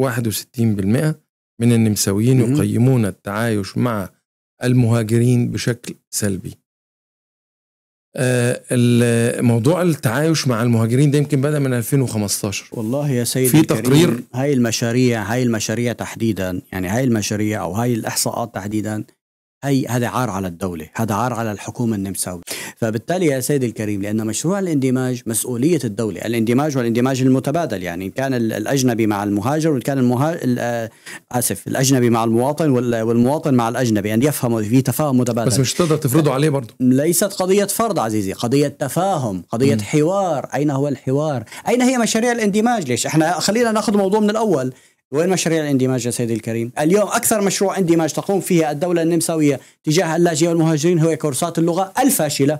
61% من النمساويين يقيمون التعايش مع المهاجرين بشكل سلبي آه، موضوع التعايش مع المهاجرين ده يمكن بدا من 2015 والله يا سيدي في تقرير هاي المشاريع هاي المشاريع تحديدا يعني هاي المشاريع او هاي الاحصاءات تحديدا هي هذا عار على الدوله هذا عار على الحكومه النمساويه فبالتالي يا سيدي الكريم لأن مشروع الاندماج مسؤولية الدولة الاندماج والاندماج المتبادل يعني كان الأجنبي مع المهاجر وكان المها... آه، آسف الأجنبي مع المواطن والمواطن مع الأجنبي أن يعني يفهموا في تفاهم متبادل بس مش تقدر تفرضه عليه برضه ليست قضية فرض عزيزي قضية تفاهم قضية م. حوار أين هو الحوار أين هي مشاريع الاندماج ليش احنا خلينا ناخذ موضوع من الأول وين مشاريع الاندماج يا سيدي الكريم؟ اليوم أكثر مشروع اندماج تقوم فيه الدولة النمساوية تجاه اللاجئين والمهاجرين هو كورسات اللغة الفاشلة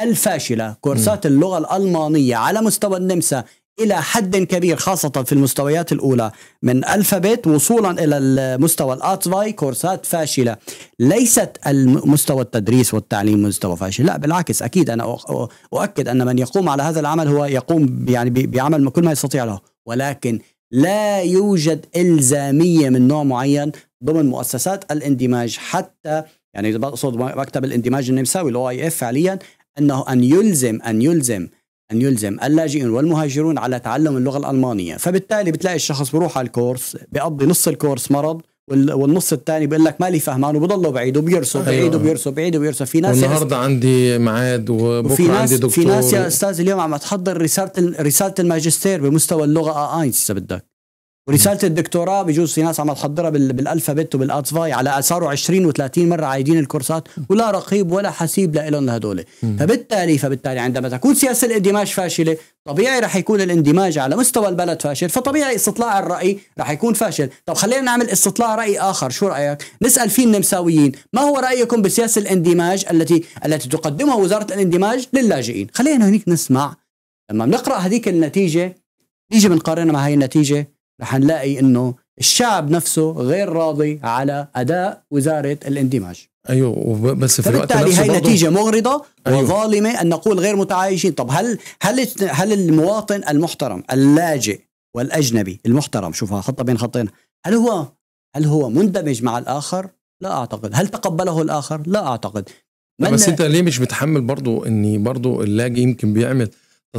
الفاشلة كورسات م. اللغة الألمانية على مستوى النمسا إلى حد كبير خاصة في المستويات الأولى من ألفابت وصولا إلى المستوى الأتفاي كورسات فاشلة ليست مستوى التدريس والتعليم مستوى فاشل لا بالعكس أكيد أنا أؤكد أن من يقوم على هذا العمل هو يقوم يعني بعمل كل ما يستطيع له ولكن لا يوجد إلزامية من نوع معين ضمن مؤسسات الاندماج حتى يعني إذا بقصد مكتب الاندماج النمساوي الاو اي اف فعليا انه ان يلزم ان يلزم ان يلزم اللاجئين والمهاجرون على تعلم اللغه الالمانيه، فبالتالي بتلاقي الشخص بروح على الكورس بيقضي نص الكورس مرض والنص الثاني بيقول لك مالي فهمان وبضله بعيد وبيرسب بعيد أيوة. بعيد وبيرسب في ناس والنهارده عندي ميعاد وبكره عندي دكتور في ناس يا استاذ اليوم عم تحضر رساله رساله الماجستير بمستوى اللغه اينس اذا بدك ورساله الدكتوراه بجوز في ناس عم تحضرها بالالفابت وبالاتسفاي على صاروا 20 و30 مره عايدين الكورسات ولا رقيب ولا حسيب لهم لهدول فبالتالي فبالتالي عندما تكون سياسه الاندماج فاشله طبيعي رح يكون الاندماج على مستوى البلد فاشل فطبيعي استطلاع الراي رح يكون فاشل طب خلينا نعمل استطلاع راي اخر شو رايك نسال فيه النمساويين ما هو رايكم بسياسه الاندماج التي التي تقدمها وزاره الاندماج للاجئين خلينا هنيك نسمع لما بنقرا هذيك النتيجه نيجي بنقارنها مع هاي النتيجه رح نلاقي انه الشعب نفسه غير راضي على اداء وزاره الاندماج ايوه بس في الوقت نفسه هي نتيجه مغرضه أيوه. وظالمه ان نقول غير متعايشين طب هل هل هل المواطن المحترم اللاجئ والاجنبي المحترم شوفها خطه بين خطين هل هو هل هو مندمج مع الاخر لا اعتقد هل تقبله الاخر لا اعتقد بس انت ليه مش متحمل برضه اني برضه اللاجئ يمكن بيعمل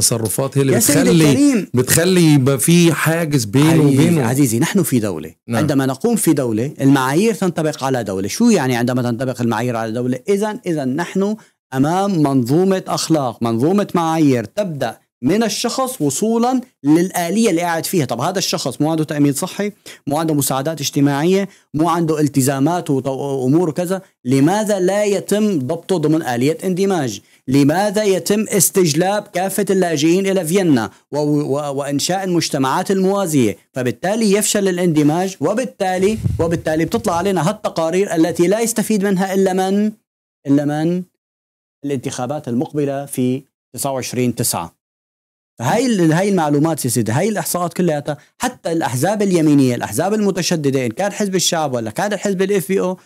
تصرفات هي اللي بتخلي بتخلي يبقى في حاجز بينه وبينه عزيزي نحن في دولة نعم. عندما نقوم في دولة المعايير تنطبق على دولة شو يعني عندما تنطبق المعايير على دولة إذا إذا نحن أمام منظومة أخلاق منظومة معايير تبدأ من الشخص وصولا للآلية اللي قاعد فيها طب هذا الشخص مو عنده تأمين صحي مو عنده مساعدات اجتماعية مو عنده التزامات وأمور كذا لماذا لا يتم ضبطه ضمن آلية اندماج لماذا يتم استجلاب كافة اللاجئين إلى فيينا وإنشاء المجتمعات الموازية فبالتالي يفشل الاندماج وبالتالي وبالتالي بتطلع علينا هالتقارير التي لا يستفيد منها إلا من إلا من الانتخابات المقبلة في 29 9 هاي هاي المعلومات يا سيدي هاي الاحصاءات كلها حتى الاحزاب اليمينيه الاحزاب المتشدده ان كان حزب الشعب ولا كان الحزب الاف بي او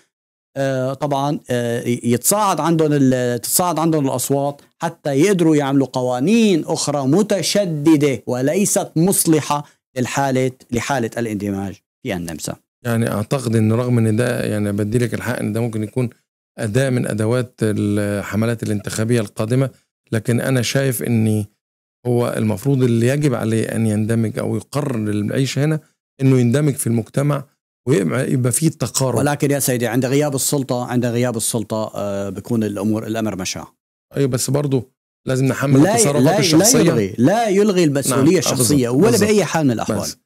آه، طبعا آه، يتصاعد عندهم تتصاعد عندهم الاصوات حتى يقدروا يعملوا قوانين اخرى متشدده وليست مصلحه للحاله لحاله الاندماج في النمسا يعني اعتقد انه رغم ان ده يعني بدي لك الحق ان ده ممكن يكون اداه من ادوات الحملات الانتخابيه القادمه لكن انا شايف اني هو المفروض اللي يجب عليه ان يندمج او يقرر للعيش هنا انه يندمج في المجتمع ويبقى في تقارب ولكن يا سيدي عند غياب السلطه عند غياب السلطه آه، بيكون الامور الامر مشاع ايوه بس برضه لازم نحمل التصرفات الشخصيه لا يلغي لا يلغي المسؤوليه نعم. آه، الشخصيه ولا باي حال من الاحوال بس.